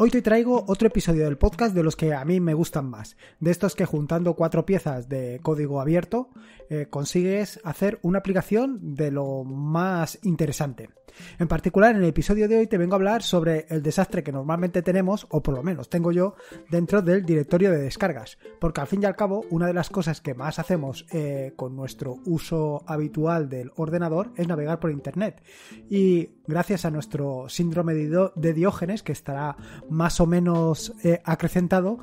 Hoy te traigo otro episodio del podcast de los que a mí me gustan más, de estos que juntando cuatro piezas de código abierto eh, consigues hacer una aplicación de lo más interesante. En particular, en el episodio de hoy te vengo a hablar sobre el desastre que normalmente tenemos, o por lo menos tengo yo, dentro del directorio de descargas. Porque al fin y al cabo, una de las cosas que más hacemos eh, con nuestro uso habitual del ordenador es navegar por Internet. Y gracias a nuestro síndrome de Diógenes, que estará más o menos eh, acrecentado,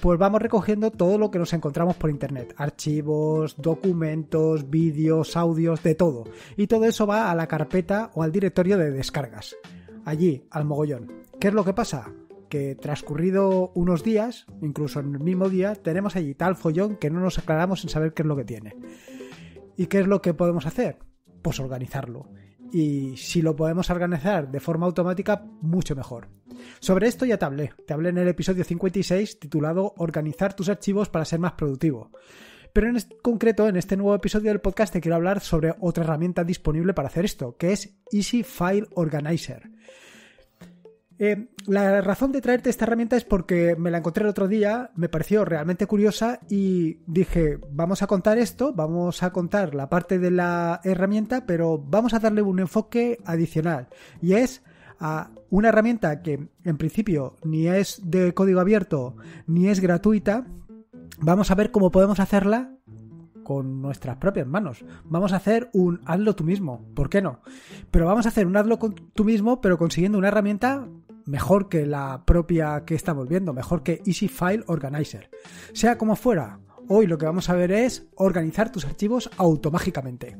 pues vamos recogiendo todo lo que nos encontramos por internet. Archivos, documentos, vídeos, audios, de todo. Y todo eso va a la carpeta o al directorio de descargas. Allí, al mogollón. ¿Qué es lo que pasa? que transcurrido unos días, incluso en el mismo día, tenemos allí tal follón que no nos aclaramos en saber qué es lo que tiene. ¿Y qué es lo que podemos hacer? Pues organizarlo y si lo podemos organizar de forma automática, mucho mejor. Sobre esto ya te hablé, te hablé en el episodio 56 titulado Organizar tus archivos para ser más productivo. Pero en concreto, en este nuevo episodio del podcast te quiero hablar sobre otra herramienta disponible para hacer esto, que es Easy File Organizer. Eh, la razón de traerte esta herramienta es porque me la encontré el otro día, me pareció realmente curiosa y dije, vamos a contar esto, vamos a contar la parte de la herramienta, pero vamos a darle un enfoque adicional. Y es a una herramienta que en principio ni es de código abierto ni es gratuita. Vamos a ver cómo podemos hacerla con nuestras propias manos. Vamos a hacer un hazlo tú mismo, ¿por qué no? Pero vamos a hacer un hazlo con tú mismo, pero consiguiendo una herramienta mejor que la propia que estamos viendo, mejor que Easy File Organizer. Sea como fuera, hoy lo que vamos a ver es organizar tus archivos automáticamente.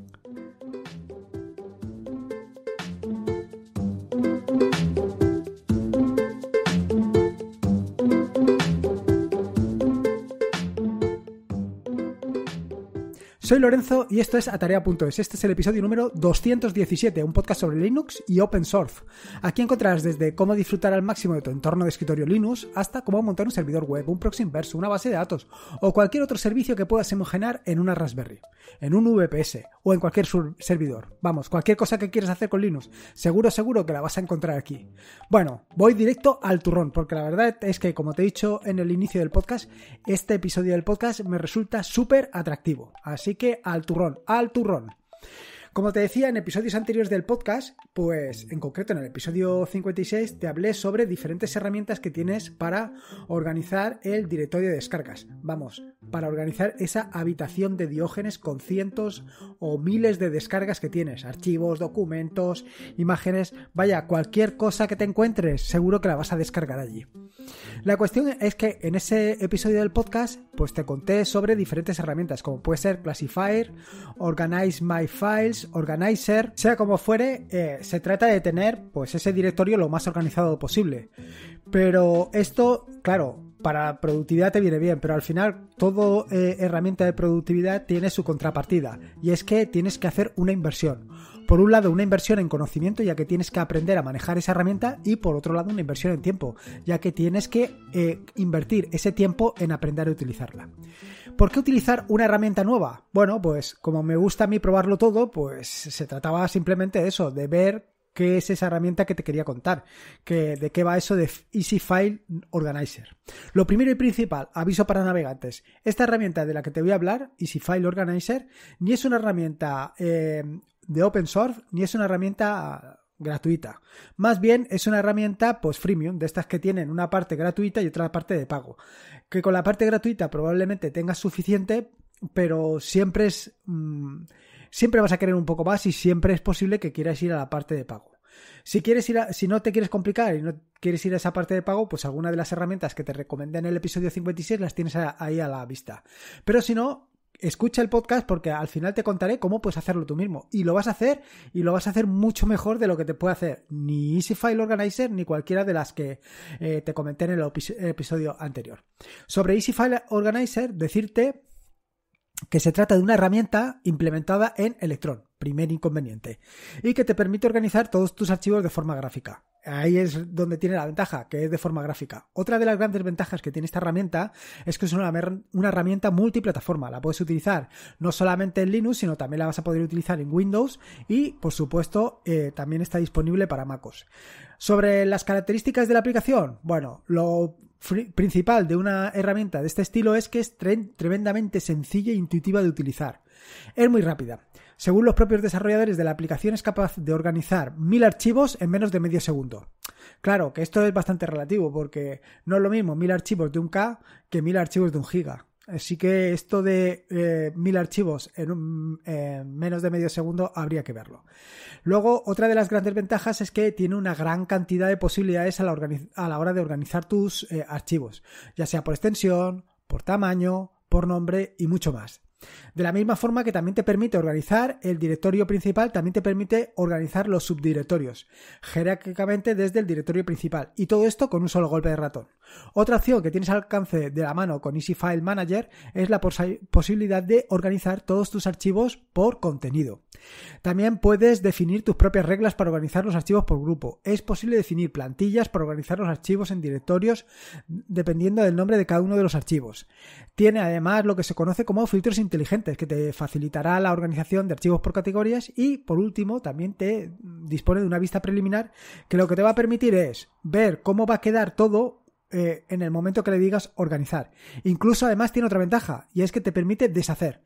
Soy Lorenzo y esto es Atarea.es. Este es el episodio número 217, un podcast sobre Linux y Open Source. Aquí encontrarás desde cómo disfrutar al máximo de tu entorno de escritorio Linux hasta cómo montar un servidor web, un proxy inverso, una base de datos o cualquier otro servicio que puedas imaginar en una Raspberry, en un VPS o en cualquier servidor. Vamos, cualquier cosa que quieras hacer con Linux, seguro, seguro que la vas a encontrar aquí. Bueno, voy directo al turrón, porque la verdad es que, como te he dicho en el inicio del podcast, este episodio del podcast me resulta súper atractivo. Así que al turrón, al turrón. Como te decía en episodios anteriores del podcast, pues en concreto en el episodio 56 te hablé sobre diferentes herramientas que tienes para organizar el directorio de descargas. Vamos, para organizar esa habitación de diógenes con cientos o miles de descargas que tienes. Archivos, documentos, imágenes, vaya, cualquier cosa que te encuentres, seguro que la vas a descargar allí. La cuestión es que en ese episodio del podcast, pues te conté sobre diferentes herramientas, como puede ser Classifier, Organize My Files, Organizer. Sea como fuere, eh, se trata de tener pues ese directorio lo más organizado posible. Pero esto, claro, para productividad te viene bien, pero al final toda eh, herramienta de productividad tiene su contrapartida y es que tienes que hacer una inversión por un lado una inversión en conocimiento, ya que tienes que aprender a manejar esa herramienta, y por otro lado una inversión en tiempo, ya que tienes que eh, invertir ese tiempo en aprender a utilizarla. ¿Por qué utilizar una herramienta nueva? Bueno, pues como me gusta a mí probarlo todo, pues se trataba simplemente de eso, de ver qué es esa herramienta que te quería contar, que, de qué va eso de Easy File Organizer. Lo primero y principal, aviso para navegantes, esta herramienta de la que te voy a hablar, Easy File Organizer, ni es una herramienta eh, de open source ni es una herramienta gratuita. Más bien es una herramienta pues freemium, de estas que tienen una parte gratuita y otra parte de pago. Que con la parte gratuita probablemente tengas suficiente, pero siempre es... Mm, siempre vas a querer un poco más y siempre es posible que quieras ir a la parte de pago. Si, quieres ir si no te quieres complicar y no quieres ir a esa parte de pago, pues alguna de las herramientas que te recomendé en el episodio 56 las tienes ahí a la vista. Pero si no, escucha el podcast porque al final te contaré cómo puedes hacerlo tú mismo. Y lo vas a hacer y lo vas a hacer mucho mejor de lo que te puede hacer ni Easy File Organizer ni cualquiera de las que eh, te comenté en el episodio anterior. Sobre Easy File Organizer, decirte que se trata de una herramienta implementada en Electron, primer inconveniente, y que te permite organizar todos tus archivos de forma gráfica. Ahí es donde tiene la ventaja, que es de forma gráfica. Otra de las grandes ventajas que tiene esta herramienta es que es una, herramienta multiplataforma. La puedes utilizar no solamente en Linux, sino también la vas a poder utilizar en Windows y, por supuesto, eh, también está disponible para MacOS. Sobre las características de la aplicación, bueno, lo principal de una herramienta de este estilo es que es tremendamente sencilla e intuitiva de utilizar. Es muy rápida. Según los propios desarrolladores de la aplicación, es capaz de organizar mil archivos en menos de medio segundo. Claro, que esto es bastante relativo, porque no es lo mismo mil archivos de un K que mil archivos de un giga. Así que esto de eh, mil archivos en menos de medio segundo habría que verlo. Luego, otra de las grandes ventajas es que tiene una gran cantidad de posibilidades a la, hora de organizar tus eh, archivos, ya sea por extensión, por tamaño, por nombre y mucho más. De la misma forma que también te permite organizar el directorio principal, también te permite organizar los subdirectorios jerárquicamente desde el directorio principal. Y todo esto con un solo golpe de ratón. Otra opción que tienes al alcance de la mano con Easy File Manager es la posibilidad de organizar todos tus archivos por contenido. También puedes definir tus propias reglas para organizar los archivos por grupo. Es posible definir plantillas para organizar los archivos en directorios dependiendo del nombre de cada uno de los archivos. Tiene además lo que se conoce como filtros inteligentes que te facilitará la organización de archivos por categorías y por último también te dispone de una vista preliminar que lo que te va a permitir es ver cómo va a quedar todo eh, en el momento que le digas organizar. Incluso además tiene otra ventaja y es que te permite deshacer.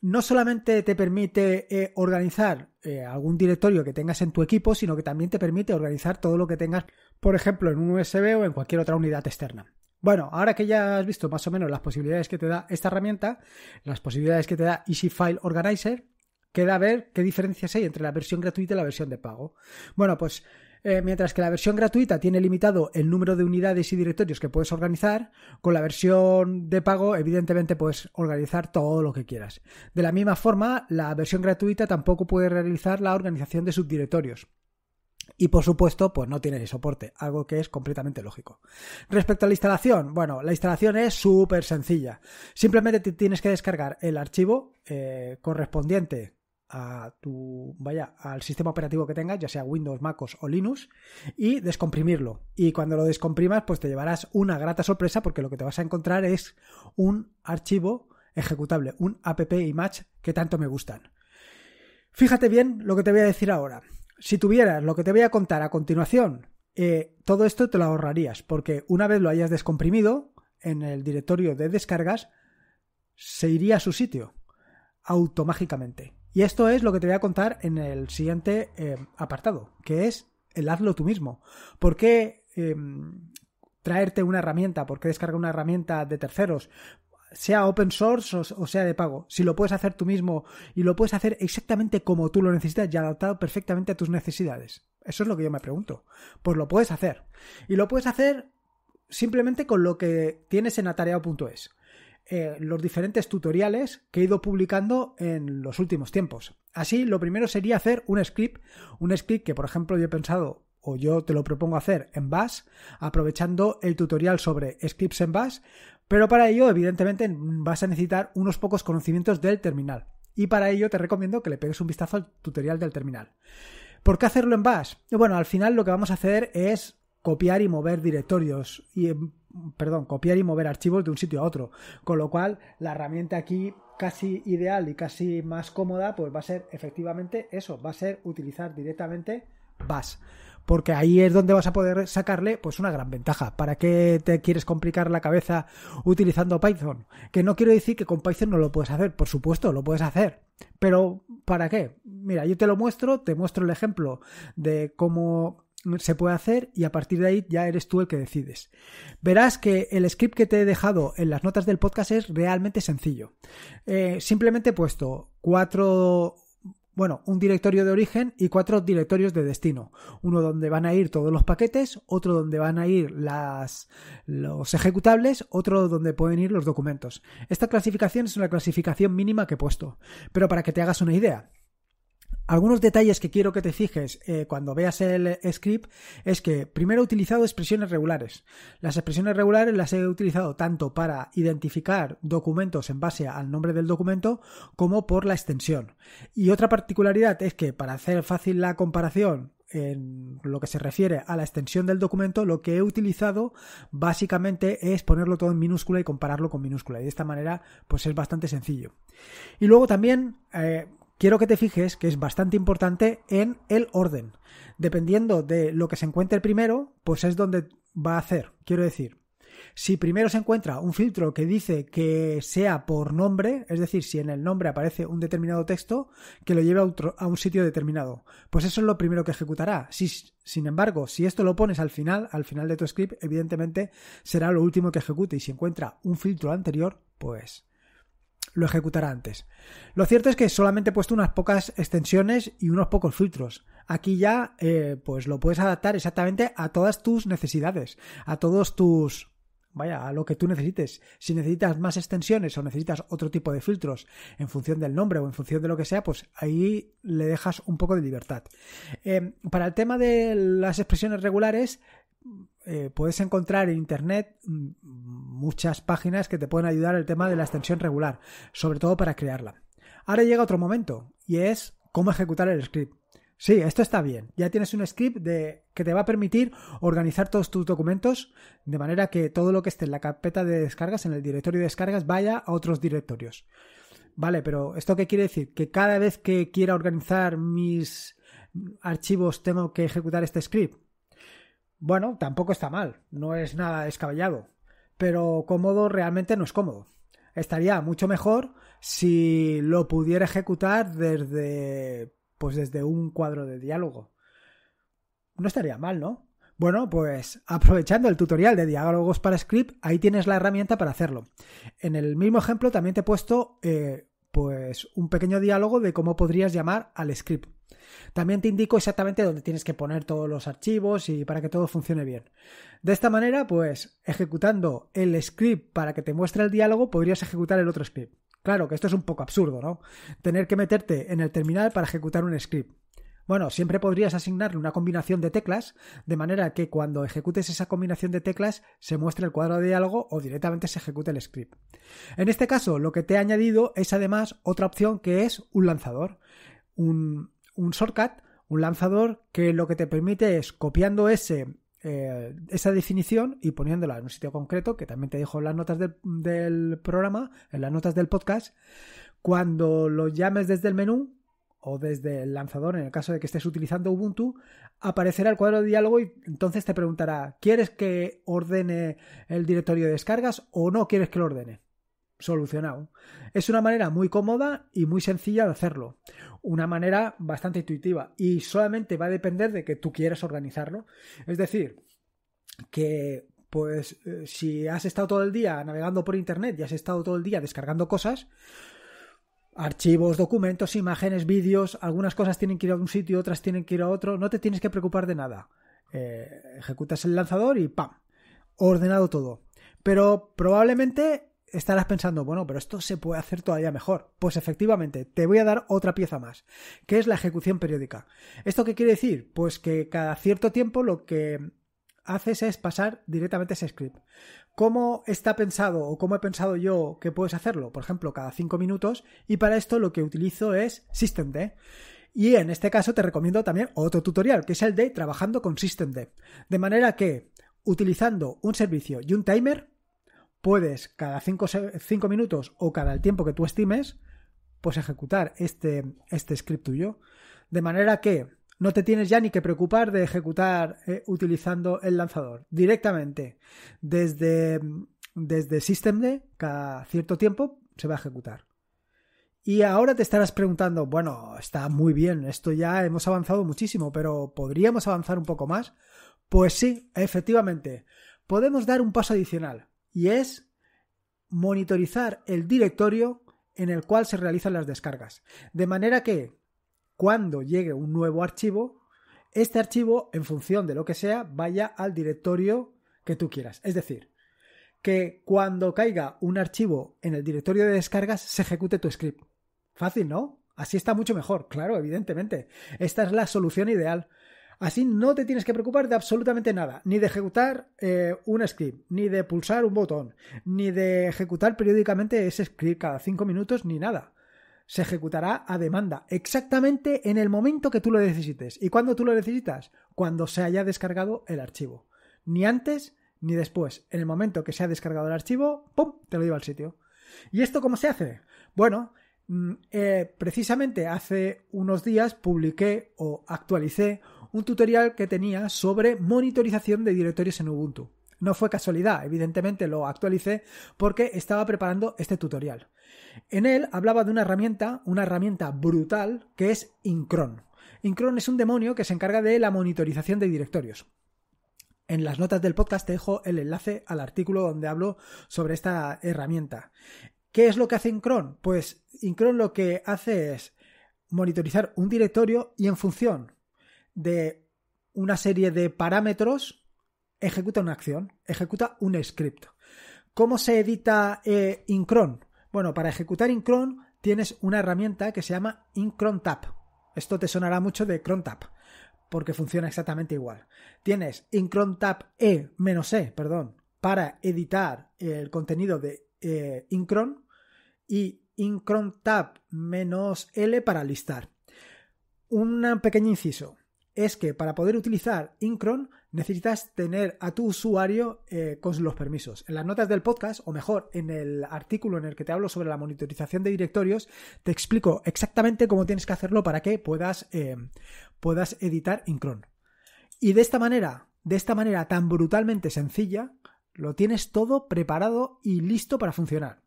No solamente te permite eh, organizar eh, algún directorio que tengas en tu equipo, sino que también te permite organizar todo lo que tengas, por ejemplo, en un USB o en cualquier otra unidad externa. Bueno, ahora que ya has visto más o menos las posibilidades que te da esta herramienta, las posibilidades que te da Easy File Organizer, queda ver qué diferencias hay entre la versión gratuita y la versión de pago. Bueno, pues eh, mientras que la versión gratuita tiene limitado el número de unidades y directorios que puedes organizar, con la versión de pago evidentemente puedes organizar todo lo que quieras. De la misma forma, la versión gratuita tampoco puede realizar la organización de subdirectorios. Y por supuesto, pues no tiene soporte, algo que es completamente lógico. Respecto a la instalación, bueno, la instalación es súper sencilla. Simplemente tienes que descargar el archivo eh, correspondiente tu, vaya, al sistema operativo que tengas, ya sea Windows, MacOS o Linux, y descomprimirlo. Y cuando lo descomprimas, pues te llevarás una grata sorpresa porque lo que te vas a encontrar es un archivo ejecutable, un app image que tanto me gustan. Fíjate bien lo que te voy a decir ahora. Si tuvieras lo que te voy a contar a continuación, eh, todo esto te lo ahorrarías, porque una vez lo hayas descomprimido en el directorio de descargas, se iría a su sitio automáticamente. Y esto es lo que te voy a contar en el siguiente eh, apartado, que es el hazlo tú mismo. ¿Por qué eh, traerte una herramienta? ¿Por qué descargar una herramienta de terceros? sea open source o, sea de pago. Si lo puedes hacer tú mismo y lo puedes hacer exactamente como tú lo necesitas y adaptado perfectamente a tus necesidades. Eso es lo que yo me pregunto. Pues lo puedes hacer. Y lo puedes hacer simplemente con lo que tienes en atareado.es. Eh, los diferentes tutoriales que he ido publicando en los últimos tiempos. Así, lo primero sería hacer un script, un script que por ejemplo yo he pensado o yo te lo propongo hacer en Bash, aprovechando el tutorial sobre scripts en Bash, pero para ello evidentemente vas a necesitar unos pocos conocimientos del terminal. Y para ello te recomiendo que le pegues un vistazo al tutorial del terminal. ¿Por qué hacerlo en Bash? Bueno, al final lo que vamos a hacer es copiar y mover directorios. Y em, perdón, copiar y mover archivos de un sitio a otro. Con lo cual, la herramienta aquí casi ideal y casi más cómoda, pues va a ser efectivamente eso, va a ser utilizar directamente Bash. Porque ahí es donde vas a poder sacarle pues una gran ventaja. ¿Para qué te quieres complicar la cabeza utilizando Python? Que no quiero decir que con Python no lo puedes hacer, por supuesto, lo puedes hacer. Pero ¿para qué? Mira, yo te lo muestro, te muestro el ejemplo de cómo se puede hacer y a partir de ahí ya eres tú el que decides. Verás que el script que te he dejado en las notas del podcast es realmente sencillo. Eh, simplemente he puesto cuatro, bueno, un directorio de origen y cuatro directorios de destino. Uno donde van a ir todos los paquetes, otro donde van a ir las, los ejecutables, otro donde pueden ir los documentos. Esta clasificación es una clasificación mínima que he puesto, pero para que te hagas una idea. Algunos detalles que quiero que te fijes eh, cuando veas el eh, script es que primero he utilizado expresiones regulares. Las expresiones regulares las he utilizado tanto para identificar documentos en base al nombre del documento como por la extensión. Y otra particularidad es que para hacer fácil la comparación en lo que se refiere a la extensión del documento, lo que he utilizado básicamente es ponerlo todo en minúscula y compararlo con minúscula. Y de esta manera, pues es bastante sencillo. Y luego también eh, quiero que te fijes que es bastante importante en el orden. Dependiendo de lo que se encuentre primero, pues es donde va a hacer. Quiero decir, si primero se encuentra un filtro que dice que sea por nombre, es decir, si en el nombre aparece un determinado texto, que lo lleve a, a un sitio determinado, pues eso es lo primero que ejecutará. sin embargo, si esto lo pones al final, al final de tu script, evidentemente será lo último que ejecute y si encuentra un filtro anterior, pues lo ejecutará antes. Lo cierto es que solamente he puesto unas pocas extensiones y unos pocos filtros. Aquí ya eh, pues lo puedes adaptar exactamente a todas tus necesidades, a todos tus... Vaya, a lo que tú necesites. Si necesitas más extensiones o necesitas otro tipo de filtros en función del nombre o en función de lo que sea, pues ahí le dejas un poco de libertad. Eh, para el tema de las expresiones regulares, eh, puedes encontrar en internet mm, muchas páginas que te pueden ayudar el tema de la extensión regular, sobre todo para crearla. Ahora llega otro momento y es cómo ejecutar el script. Sí, esto está bien. Ya tienes un script de, que te va a permitir organizar todos tus documentos de manera que todo lo que esté en la carpeta de descargas, en el directorio de descargas, vaya a otros directorios. Vale, pero ¿esto qué quiere decir? Que cada vez que quiera organizar mis archivos tengo que ejecutar este script bueno, tampoco está mal, no es nada descabellado, pero cómodo realmente no es cómodo. Estaría mucho mejor si lo pudiera ejecutar desde pues desde un cuadro de diálogo. No estaría mal, ¿no? Bueno, pues aprovechando el tutorial de diálogos para script, ahí tienes la herramienta para hacerlo. En el mismo ejemplo también te he puesto eh, pues un pequeño diálogo de cómo podrías llamar al script. También te indico exactamente dónde tienes que poner todos los archivos y para que todo funcione bien. De esta manera, pues ejecutando el script para que te muestre el diálogo, podrías ejecutar el otro script. Claro que esto es un poco absurdo, ¿no? Tener que meterte en el terminal para ejecutar un script. Bueno, siempre podrías asignarle una combinación de teclas, de manera que cuando ejecutes esa combinación de teclas se muestre el cuadro de diálogo o directamente se ejecute el script. En este caso, lo que te he añadido es además otra opción que es un lanzador. Un, un shortcut, un lanzador que lo que te permite es copiando ese, eh, esa definición y poniéndola en un sitio concreto, que también te dijo en las notas del, del programa, en las notas del podcast, cuando lo llames desde el menú o desde el lanzador, en el caso de que estés utilizando Ubuntu, aparecerá el cuadro de diálogo y entonces te preguntará, ¿quieres que ordene el directorio de descargas o no quieres que lo ordene? solucionado. Es una manera muy cómoda y muy sencilla de hacerlo. Una manera bastante intuitiva y solamente va a depender de que tú quieras organizarlo. Es decir, que pues eh, si has estado todo el día navegando por internet y has estado todo el día descargando cosas, archivos, documentos, imágenes, vídeos, algunas cosas tienen que ir a un sitio, otras tienen que ir a otro, no te tienes que preocupar de nada. Eh, ejecutas el lanzador y ¡pam! Ordenado todo. Pero probablemente estarás pensando, bueno, pero esto se puede hacer todavía mejor. Pues efectivamente, te voy a dar otra pieza más, que es la ejecución periódica. ¿Esto qué quiere decir? Pues que cada cierto tiempo lo que haces es pasar directamente ese script. ¿Cómo está pensado o cómo he pensado yo que puedes hacerlo? Por ejemplo, cada cinco minutos y para esto lo que utilizo es SystemD. Y en este caso te recomiendo también otro tutorial, que es el de trabajando con SystemD. De manera que, utilizando un servicio y un timer, puedes cada 5 minutos o cada el tiempo que tú estimes, pues ejecutar este, este script tuyo. De manera que no te tienes ya ni que preocupar de ejecutar eh, utilizando el lanzador. Directamente desde, desde systemd, cada cierto tiempo se va a ejecutar. Y ahora te estarás preguntando, bueno, está muy bien, esto ya hemos avanzado muchísimo, pero ¿podríamos avanzar un poco más? Pues sí, efectivamente, podemos dar un paso adicional y es monitorizar el directorio en el cual se realizan las descargas. De manera que cuando llegue un nuevo archivo, este archivo, en función de lo que sea, vaya al directorio que tú quieras. Es decir, que cuando caiga un archivo en el directorio de descargas, se ejecute tu script. Fácil, ¿no? Así está mucho mejor, claro, evidentemente. Esta es la solución ideal. Así no te tienes que preocupar de absolutamente nada, ni de ejecutar eh, un script, ni de pulsar un botón, ni de ejecutar periódicamente ese script cada cinco minutos, ni nada. Se ejecutará a demanda, exactamente en el momento que tú lo necesites. ¿Y cuándo tú lo necesitas? Cuando se haya descargado el archivo. Ni antes ni después. En el momento que se ha descargado el archivo, ¡pum!, te lo lleva al sitio. ¿Y esto cómo se hace? Bueno, mm, eh, precisamente hace unos días publiqué o actualicé un tutorial que tenía sobre monitorización de directorios en Ubuntu. No fue casualidad, evidentemente lo actualicé porque estaba preparando este tutorial. En él hablaba de una herramienta, una herramienta brutal, que es Incron. Incron es un demonio que se encarga de la monitorización de directorios. En las notas del podcast te dejo el enlace al artículo donde hablo sobre esta herramienta. ¿Qué es lo que hace Incron? Pues Incron lo que hace es monitorizar un directorio y en función de una serie de parámetros, ejecuta una acción, ejecuta un script. ¿Cómo se edita eh, Incron? Bueno, para ejecutar Incron tienes una herramienta que se llama tap, Esto te sonará mucho de CronTap, porque funciona exactamente igual. Tienes tap E-E, e, perdón, para editar el contenido de eh, Incron y menos l para listar. Un pequeño inciso es que para poder utilizar Incron necesitas tener a tu usuario eh, con los permisos. En las notas del podcast, o mejor, en el artículo en el que te hablo sobre la monitorización de directorios, te explico exactamente cómo tienes que hacerlo para que puedas, eh, puedas editar Incron. Y de esta manera, de esta manera tan brutalmente sencilla, lo tienes todo preparado y listo para funcionar.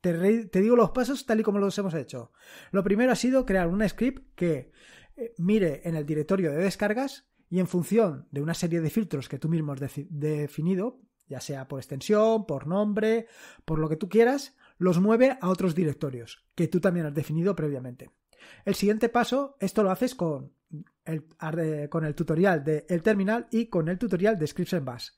te digo los pasos tal y como los hemos hecho. Lo primero ha sido crear un script que eh, mire en el directorio de descargas y en función de una serie de filtros que tú mismo has definido, ya sea por extensión, por nombre, por lo que tú quieras, los mueve a otros directorios que tú también has definido previamente. El siguiente paso, esto lo haces con el, eh, con el tutorial de terminal y con el tutorial de Scripts en Bash.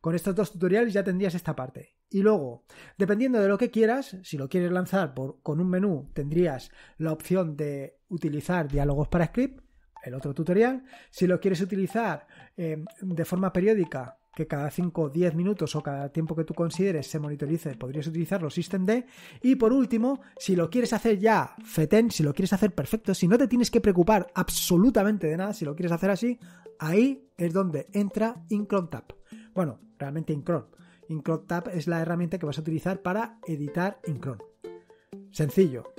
Con estos dos tutoriales ya tendrías esta parte. Y luego, dependiendo de lo que quieras, si lo quieres lanzar con un menú, tendrías la opción de utilizar diálogos para script, el otro tutorial. Si lo quieres utilizar em, de forma periódica, que cada 5 o 10 minutos o cada tiempo que tú consideres se monitorice, podrías utilizarlo SystemD. Y por último, si lo quieres hacer ya FETEN, si lo quieres hacer perfecto, si no te tienes que preocupar absolutamente de nada, si lo quieres hacer así, ahí es donde entra IncronTap. Bueno, realmente IncronTap Tab es la herramienta que vas a utilizar para editar InCron. Sencillo.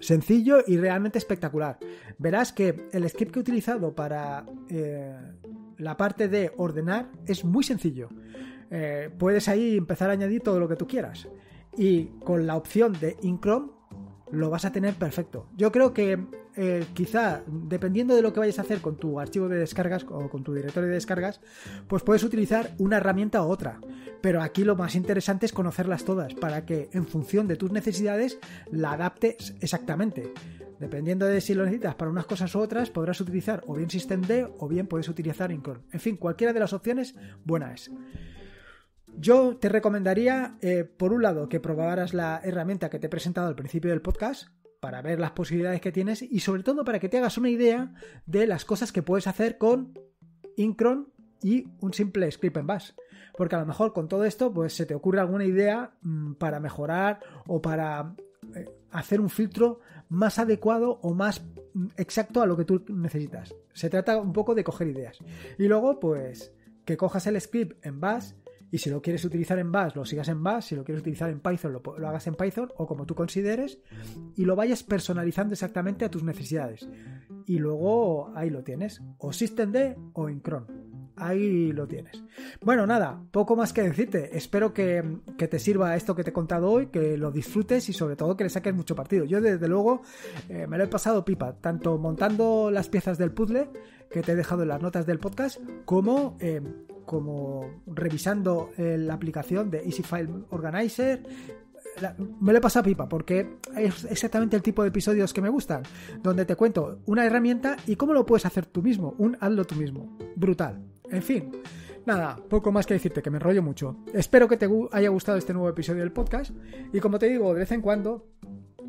Sencillo y realmente espectacular. Verás que el script que he utilizado para eh, la parte de ordenar es muy sencillo. Eh, puedes ahí empezar a añadir todo lo que tú quieras. Y con la opción de InCron lo vas a tener perfecto. Yo creo que eh, quizá, dependiendo de lo que vayas a hacer con tu archivo de descargas o con tu directorio de descargas, pues puedes utilizar una herramienta u otra. Pero aquí lo más interesante es conocerlas todas para que en función de tus necesidades la adaptes exactamente. Dependiendo de si lo necesitas para unas cosas u otras, podrás utilizar o bien Systemd o bien puedes utilizar Incron. En fin, cualquiera de las opciones buena es. Yo te recomendaría, eh, por un lado, que probaras la herramienta que te he presentado al principio del podcast para ver las posibilidades que tienes y sobre todo para que te hagas una idea de las cosas que puedes hacer con Incron y un simple script en bash. Porque a lo mejor con todo esto pues se te ocurre alguna idea mm, para mejorar o para eh, hacer un filtro más adecuado o más mm, exacto a lo que tú necesitas. Se trata un poco de coger ideas. Y luego pues que cojas el script en bash y si lo quieres utilizar en Bash, lo sigas en Bash. Si lo quieres utilizar en Python, lo, hagas en Python o como tú consideres. Y lo vayas personalizando exactamente a tus necesidades. Y luego ahí lo tienes. O SystemD o en Chrome. Ahí lo tienes. Bueno, nada, poco más que decirte. Espero que, te sirva esto que te he contado hoy, que lo disfrutes y sobre todo que le saques mucho partido. Yo desde luego eh, me lo he pasado pipa, tanto montando las piezas del puzzle que te he dejado en las notas del podcast, como eh, como revisando eh, la aplicación de Easy File Organizer. me lo he pasado pipa porque es exactamente el tipo de episodios que me gustan, donde te cuento una herramienta y cómo lo puedes hacer tú mismo, un hazlo tú mismo. Brutal. En fin, nada, poco más que decirte, que me enrollo mucho. Espero que te haya gustado este nuevo episodio del podcast y como te digo, de vez en cuando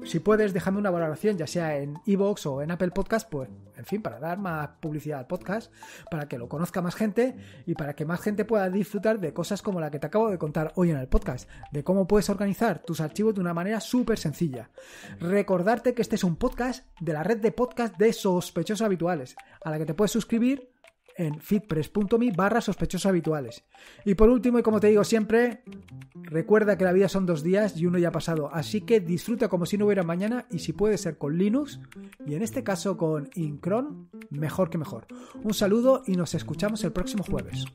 si puedes, dejarme una valoración, ya sea en iVoox o en Apple Podcast, pues, en fin, para dar más publicidad al podcast, para que lo conozca más gente y para que más gente pueda disfrutar de cosas como la que te acabo de contar hoy en el podcast, de cómo puedes organizar tus archivos de una manera súper sencilla. Recordarte que este es un podcast de la red de podcast de sospechosos habituales, a la que te puedes suscribir en fitpress.me barra sospechosos habituales. Y por último, y como te digo siempre, recuerda que la vida son dos días y uno ya ha pasado, así que disfruta como si no hubiera mañana y si puede ser con Linux y en este caso con Incron, mejor que mejor. Un saludo y nos escuchamos el próximo jueves.